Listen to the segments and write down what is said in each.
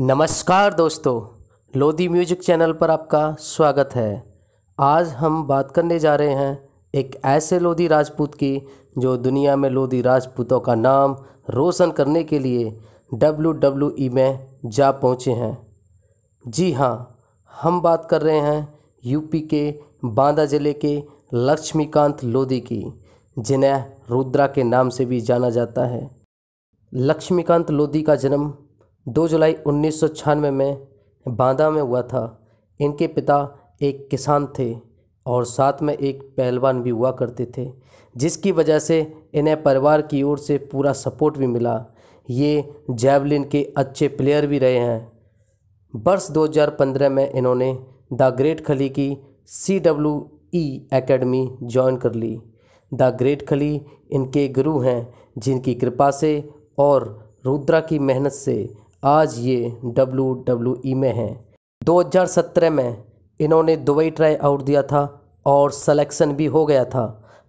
नमस्कार दोस्तों Lodhi music channel पर आपका स्वागत है आज हम बात करने जा रहे हैं एक ऐसे लोधी राजपूत की जो दुनिया में लोधी राजपूतों का नाम रोशन करने के लिए डब्ल्यू डब्ल्यू ई में जा पहुँचे हैं जी हाँ हम बात कर रहे हैं यूपी के बांदा जिले के लक्ष्मीकांत लोधी की जिन्हें रुद्रा के नाम से भी जाना जाता है लक्ष्मीकांत लोधी का जन्म दो जुलाई उन्नीस में बांदा में हुआ था इनके पिता एक किसान थे और साथ में एक पहलवान भी हुआ करते थे जिसकी वजह से इन्हें परिवार की ओर से पूरा सपोर्ट भी मिला ये जैवलिन के अच्छे प्लेयर भी रहे हैं वर्ष 2015 में इन्होंने द ग्रेट खली की C W E academy join कर ली द ग्रेट खली इनके गुरु हैं जिनकी कृपा से और रुद्रा की मेहनत से आज ये डब्ल्यू डब्ल्यू ई में हैं 2017 में इन्होंने दुबई ट्राई आउट दिया था और सलेक्शन भी हो गया था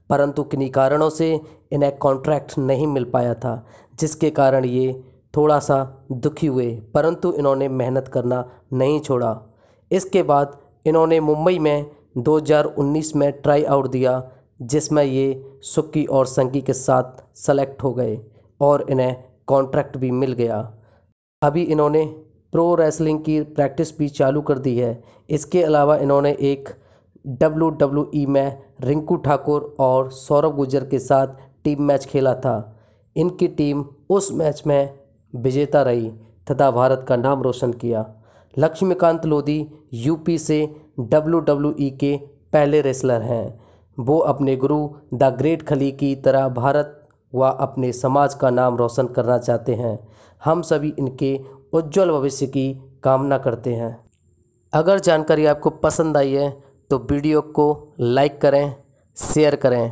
परंतु किन्हीं कारणों से इन्हें कॉन्ट्रैक्ट नहीं मिल पाया था जिसके कारण ये थोड़ा सा दुखी हुए परंतु इन्होंने मेहनत करना नहीं छोड़ा इसके बाद इन्होंने मुंबई में 2019 में ट्राई आउट दिया जिसमें ये सुक्की और संगी के साथ सेलेक्ट हो गए और इन्हें कॉन्ट्रैक्ट भी मिल गया अभी इन्होंने प्रो रेसलिंग की प्रैक्टिस भी चालू कर दी है इसके अलावा इन्होंने एक डब्ल्यू डब्ल्यू ई में रिंकू ठाकुर और सौरभ गुजर के साथ टीम मैच खेला था इनकी टीम उस मैच में विजेता रही तथा भारत का नाम रोशन किया Laxmikant Lodhi U P W W E के पहले रेसलर हैं वो अपने गुरु द ग्रेट खली की तरह भारत व अपने समाज का नाम रोशन करना चाहते हैं हम सभी इनके उज्जवल भविष्य की कामना करते हैं अगर जानकारी आपको पसंद आई है तो वीडियो को लाइक करें शेयर करें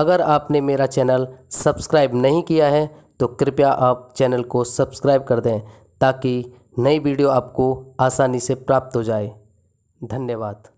अगर आपने मेरा चैनल सब्सक्राइब नहीं किया है तो कृपया आप चैनल को सब्सक्राइब कर दें ताकि नई वीडियो आपको आसानी से प्राप्त हो जाए धन्यवाद